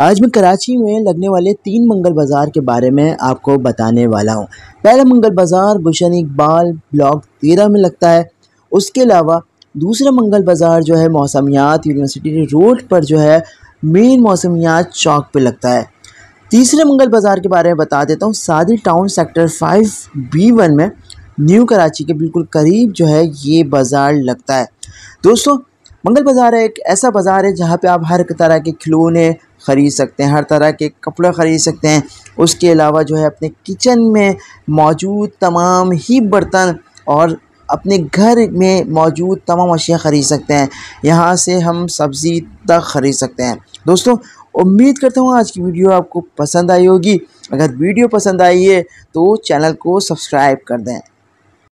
आज मैं कराची में लगने वाले तीन मंगल बाज़ार के बारे में आपको बताने वाला हूँ पहला मंगल बाज़ार गुलशन इकबाल ब्लॉक तेरह में लगता है उसके अलावा दूसरा मंगल बाज़ार जो है मौसमियात यूनिवर्सिटी रोड पर जो है मेन मौसमियात चौक पे लगता है तीसरे मंगल बाज़ार के बारे में बता देता हूँ Saadi town sector five B one में न्यू कराची के बिल्कुल करीब जो है ये बाज़ार लगता है दोस्तों मंगल बाज़ार एक ऐसा बाज़ार है जहाँ पे आप हर तरह के खिलौने ख़रीद सकते हैं हर तरह के कपड़े ख़रीद सकते हैं उसके अलावा जो है अपने किचन में मौजूद तमाम ही बर्तन और अपने घर में मौजूद तमाम अशिया ख़रीद सकते हैं यहाँ से हम सब्ज़ी तक ख़रीद सकते हैं दोस्तों उम्मीद करता हूँ आज की वीडियो आपको पसंद आई होगी अगर वीडियो पसंद आई है तो चैनल को सब्सक्राइब कर दें